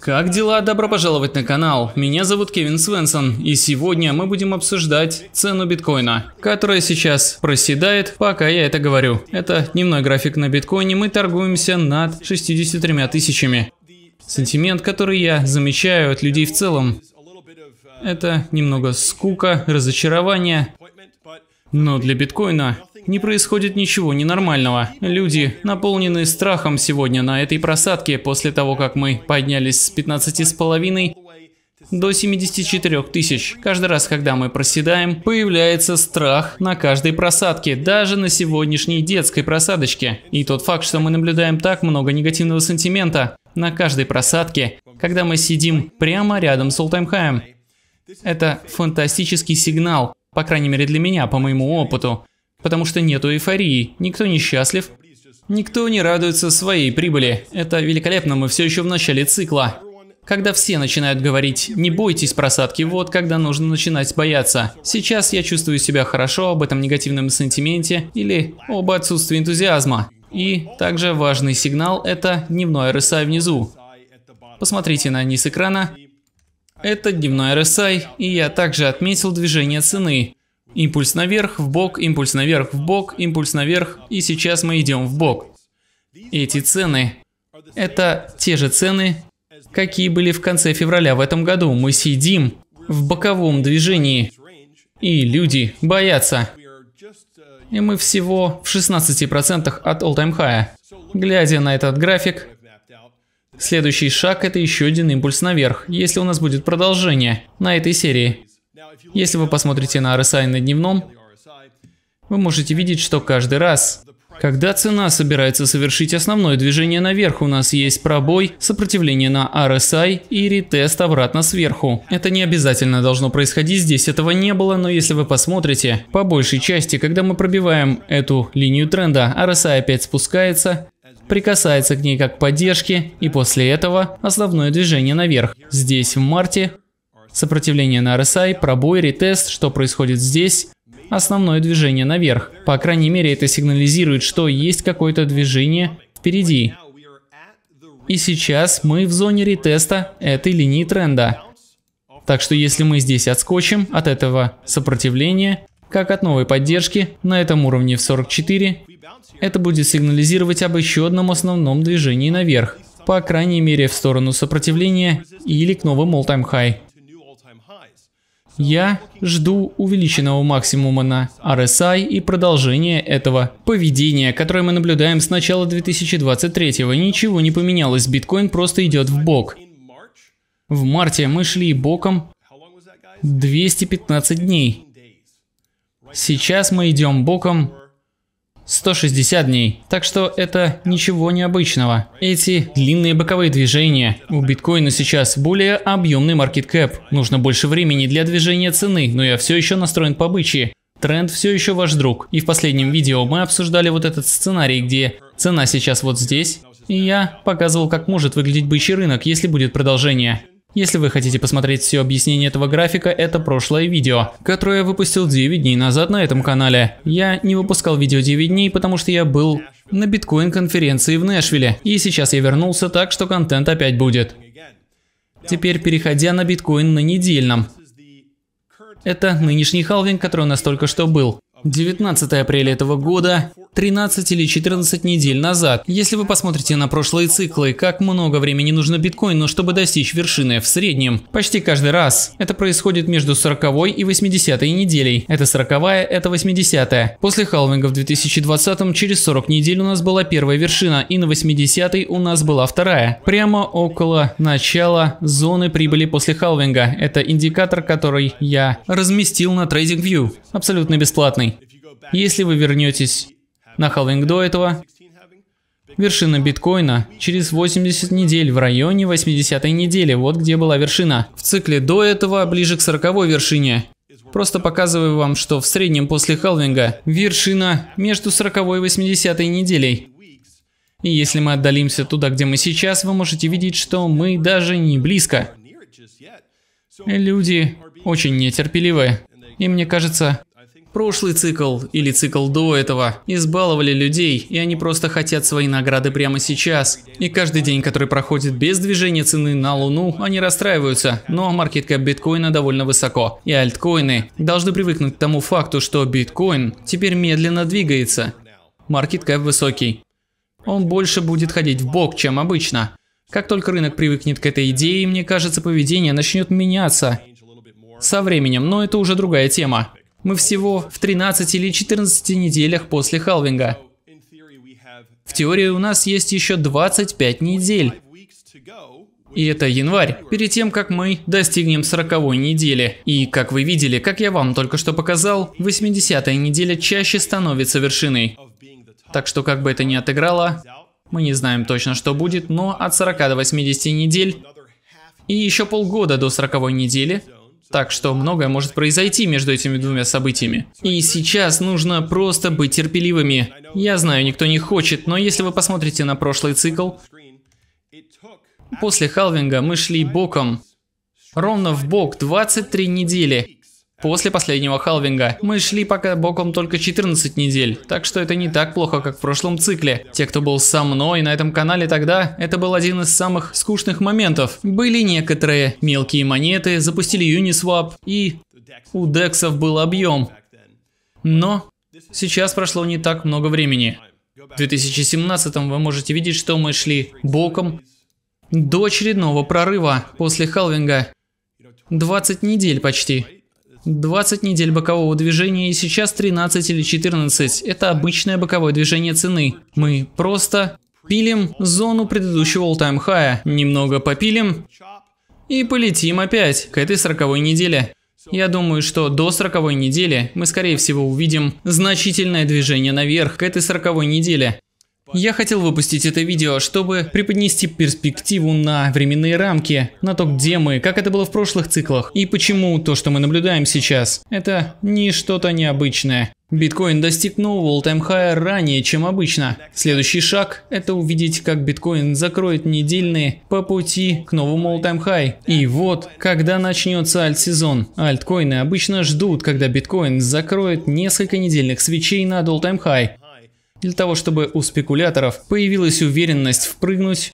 Как дела? Добро пожаловать на канал. Меня зовут Кевин Свенсон, и сегодня мы будем обсуждать цену биткоина, которая сейчас проседает, пока я это говорю. Это дневной график на биткоине, мы торгуемся над 63 тысячами. Сентимент, который я замечаю от людей в целом, это немного скука, разочарование, но для биткоина не происходит ничего ненормального. Люди наполнены страхом сегодня на этой просадке после того, как мы поднялись с 15,5 до 74 тысяч. Каждый раз, когда мы проседаем, появляется страх на каждой просадке, даже на сегодняшней детской просадочке. И тот факт, что мы наблюдаем так много негативного сантимента на каждой просадке, когда мы сидим прямо рядом с олтаймхаем. Это фантастический сигнал, по крайней мере для меня, по моему опыту. Потому что нету эйфории, никто не счастлив, никто не радуется своей прибыли. Это великолепно, мы все еще в начале цикла. Когда все начинают говорить «не бойтесь просадки», вот когда нужно начинать бояться. Сейчас я чувствую себя хорошо об этом негативном сантименте или об отсутствии энтузиазма. И также важный сигнал – это дневной RSI внизу. Посмотрите на низ экрана, это дневной RSI, и я также отметил движение цены. Импульс наверх, в бок, импульс наверх, в бок, импульс наверх, и сейчас мы идем в бок. Эти цены – это те же цены, какие были в конце февраля в этом году. Мы сидим в боковом движении, и люди боятся. И мы всего в 16% от all-time high. Глядя на этот график, Следующий шаг – это еще один импульс наверх, если у нас будет продолжение на этой серии. Если вы посмотрите на RSI на дневном, вы можете видеть, что каждый раз, когда цена собирается совершить основное движение наверх, у нас есть пробой, сопротивление на RSI и ретест обратно сверху. Это не обязательно должно происходить, здесь этого не было, но если вы посмотрите, по большей части, когда мы пробиваем эту линию тренда, RSI опять спускается, прикасается к ней как к поддержке, и после этого основное движение наверх. Здесь в марте сопротивление на RSI, пробой, ретест, что происходит здесь, основное движение наверх. По крайней мере, это сигнализирует, что есть какое-то движение впереди. И сейчас мы в зоне ретеста этой линии тренда. Так что если мы здесь отскочим от этого сопротивления, как от новой поддержки на этом уровне в 44, это будет сигнализировать об еще одном основном движении наверх, по крайней мере в сторону сопротивления или к новым all-time high. Я жду увеличенного максимума на RSI и продолжения этого поведения, которое мы наблюдаем с начала 2023 -го. Ничего не поменялось, биткоин просто идет в бок. В марте мы шли боком 215 дней. Сейчас мы идем боком 160 дней. Так что это ничего необычного. Эти длинные боковые движения. У биткоина сейчас более объемный market cap. Нужно больше времени для движения цены, но я все еще настроен по бычьи. Тренд все еще ваш друг. И в последнем видео мы обсуждали вот этот сценарий, где цена сейчас вот здесь. И я показывал, как может выглядеть бычий рынок, если будет продолжение. Если вы хотите посмотреть все объяснение этого графика, это прошлое видео, которое я выпустил 9 дней назад на этом канале. Я не выпускал видео 9 дней, потому что я был на биткоин-конференции в Нэшвилле, и сейчас я вернулся, так что контент опять будет. Теперь переходя на биткоин на недельном. Это нынешний халвинг, который у нас только что был. 19 апреля этого года, 13 или 14 недель назад. Если вы посмотрите на прошлые циклы, как много времени нужно биткоину, чтобы достичь вершины в среднем, почти каждый раз. Это происходит между 40 и 80 неделей. Это 40 это 80 -я. После халвинга в 2020 через 40 недель у нас была первая вершина, и на 80 у нас была вторая. Прямо около начала зоны прибыли после халвинга. Это индикатор, который я разместил на TradingView. Абсолютно бесплатный. Если вы вернетесь на халвинг до этого, вершина биткоина через 80 недель в районе 80 недели, вот где была вершина. В цикле до этого, ближе к 40 вершине. Просто показываю вам, что в среднем после халвинга вершина между 40 и 80 неделей. И если мы отдалимся туда, где мы сейчас, вы можете видеть, что мы даже не близко. Люди очень нетерпеливы. И мне кажется, Прошлый цикл или цикл до этого избаловали людей, и они просто хотят свои награды прямо сейчас. И каждый день, который проходит без движения цены на Луну, они расстраиваются. Но ну, а маркетка биткоина довольно высоко, и альткоины должны привыкнуть к тому факту, что биткоин теперь медленно двигается. Маркеткэп высокий. Он больше будет ходить в бок, чем обычно. Как только рынок привыкнет к этой идее, мне кажется, поведение начнет меняться со временем, но это уже другая тема. Мы всего в 13 или 14 неделях после халвинга. В теории у нас есть еще 25 недель. И это январь, перед тем, как мы достигнем 40 недели. И, как вы видели, как я вам только что показал, 80-я неделя чаще становится вершиной. Так что, как бы это ни отыграло, мы не знаем точно, что будет, но от 40 до 80 недель и еще полгода до 40 недели так что многое может произойти между этими двумя событиями. И сейчас нужно просто быть терпеливыми. Я знаю, никто не хочет, но если вы посмотрите на прошлый цикл, после халвинга мы шли боком. Ровно в бок 23 недели. После последнего халвинга. Мы шли пока боком только 14 недель, так что это не так плохо, как в прошлом цикле. Те, кто был со мной на этом канале тогда, это был один из самых скучных моментов. Были некоторые мелкие монеты, запустили Uniswap и у дексов был объем. Но сейчас прошло не так много времени. В 2017 вы можете видеть, что мы шли боком до очередного прорыва после халвинга. 20 недель почти. 20 недель бокового движения и сейчас 13 или 14. Это обычное боковое движение цены. Мы просто пилим зону предыдущего all-time high, немного попилим и полетим опять к этой 40 неделе. Я думаю, что до 40 недели мы скорее всего увидим значительное движение наверх к этой 40 неделе. Я хотел выпустить это видео, чтобы преподнести перспективу на временные рамки, на то, где мы, как это было в прошлых циклах, и почему то, что мы наблюдаем сейчас, это не что-то необычное. Биткоин достиг нового all-time high ранее, чем обычно. Следующий шаг – это увидеть, как биткоин закроет недельные по пути к новому all-time high. И вот, когда начнется альт-сезон. Альткоины обычно ждут, когда биткоин закроет несколько недельных свечей над all-time high. Для того, чтобы у спекуляторов появилась уверенность впрыгнуть